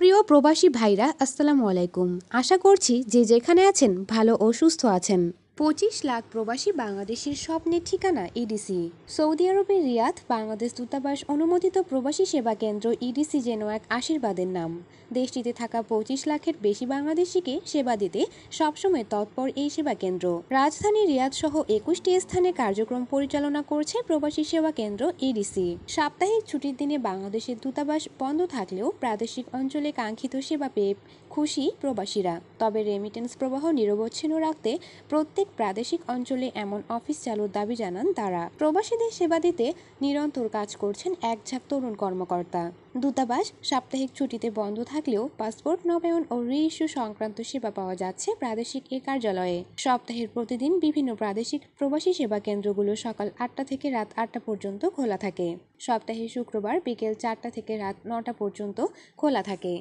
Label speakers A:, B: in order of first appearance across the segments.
A: প্রিয় প্রবাসী ভাইরা আসসালামু আলাইকুম আশা করছি যে যেখানে আছেন ভালো ও সুস্থ আছেন পঁচিশ লাখ প্রবাসী বাংলাদেশের স্বপ্নের ঠিকানা ইডিসি e সৌদি আরবের রিয়াদ বাংলাদেশ দূতাবাস অনুমোদিত প্রবাসী সেবা কেন্দ্র ইডিসি e যেন এক আশীর্বাদের নাম দেশটিতে থাকা পঁচিশ লাখের বেশি বাংলাদেশিকে সেবা দিতে সবসময় তৎপর এই সেবা কেন্দ্র রাজধানী রিয়াদ সহ একুশটি স্থানে কার্যক্রম পরিচালনা করছে প্রবাসী সেবা কেন্দ্র ইডিসি e সাপ্তাহিক ছুটির দিনে বাংলাদেশের দূতাবাস বন্ধ থাকলেও প্রাদেশিক অঞ্চলে কাঙ্ক্ষিত সেবা পেয়ে খুশি প্রবাসীরা তবে রেমিটেন্স প্রবাহ নিরবচ্ছিন্ন রাখতে প্রত্যেক প্রাদেশিক অঞ্চলে এমন অফিস চালুর দাবি জানান তারা প্রবাসীদের সেবা দিতে নিরন্তর কাজ করছেন এক ঝাঁক তরুণ কর্মকর্তা দূতাবাস সাপ্তাহিক ছুটিতে বন্ধ থাকলেও পাসপোর্ট নবায়ন ও রি ইস্যু সংক্রান্ত সেবা পাওয়া যাচ্ছে প্রাদেশিক এ কার্যালয়ে সপ্তাহের প্রতিদিন বিভিন্ন প্রাদেশিক প্রবাসী সেবা কেন্দ্রগুলো সকাল আটটা থেকে রাত আটটা পর্যন্ত খোলা থাকে সপ্তাহে শুক্রবার বিকেল চারটা থেকে রাত নটা পর্যন্ত খোলা থাকে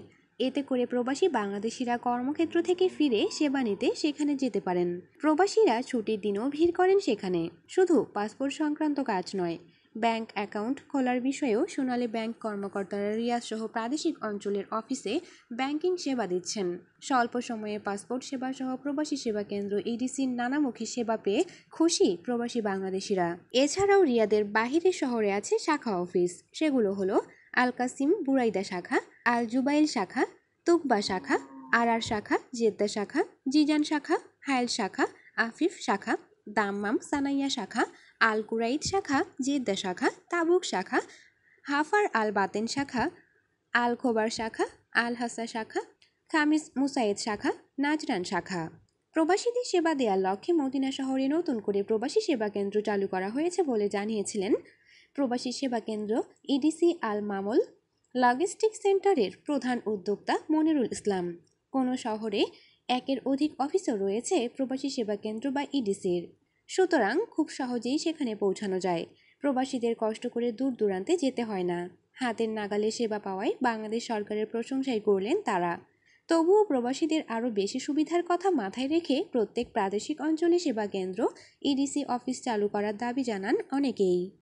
A: এতে করে প্রবাসী বাংলাদেশিরা কর্মক্ষেত্র থেকে ফিরে সেবা নিতে সেখানে যেতে পারেন প্রবাসীরা ছুটির দিনও ভিড় করেন সেখানে শুধু পাসপোর্ট সংক্রান্ত কাজ নয় ব্যাংক অ্যাকাউন্ট খোলার বিষয়েও সোনালী ব্যাংক কর্মকর্তারা সহ প্রাদেশিক অঞ্চলের অফিসে ব্যাংকিং সেবা দিচ্ছেন স্বল্প সময়ে পাসপোর্ট সেবা সহ প্রবাসী সেবা কেন্দ্র ইডিসির নানামুখী সেবা পেয়ে খুশি প্রবাসী বাংলাদেশিরা এছাড়াও রিয়াদের বাহিরে শহরে আছে শাখা অফিস সেগুলো হলো আল কাসিম বুরাইদা শাখা আল জুবাইল শাখা তুকবা শাখা আর শাখা জেদ্দা শাখা জিজান শাখা হায়েল শাখা আফিফ শাখা দাম্মাম সানাইয়া শাখা আল কুরাইদ শাখা জেদ্দা শাখা তাবুক শাখা হাফার আল বাতেন শাখা আল খোবার শাখা আল হাসা শাখা খামিস মুসাইদ শাখা নাজরান শাখা প্রবাসীদের সেবা দেওয়ার লক্ষ্যে মদিনা শহরে নতুন করে প্রবাসী সেবা কেন্দ্র চালু করা হয়েছে বলে জানিয়েছিলেন প্রবাসী সেবা কেন্দ্র ইডিসি আল মামল লজিস্টিক সেন্টারের প্রধান উদ্যোক্তা মনিরুল ইসলাম কোনো শহরে একের অধিক অফিসও রয়েছে প্রবাসী সেবা কেন্দ্র বা ইডিসির সুতরাং খুব সহজেই সেখানে পৌঁছানো যায় প্রবাসীদের কষ্ট করে দূর দূরান্তে যেতে হয় না হাতের নাগালে সেবা পাওয়ায় বাংলাদেশ সরকারের প্রশংসাই করলেন তারা তবুও প্রবাসীদের আরও বেশি সুবিধার কথা মাথায় রেখে প্রত্যেক প্রাদেশিক অঞ্চলে সেবা কেন্দ্র ইডিসি e অফিস চালু করার দাবি জানান অনেকেই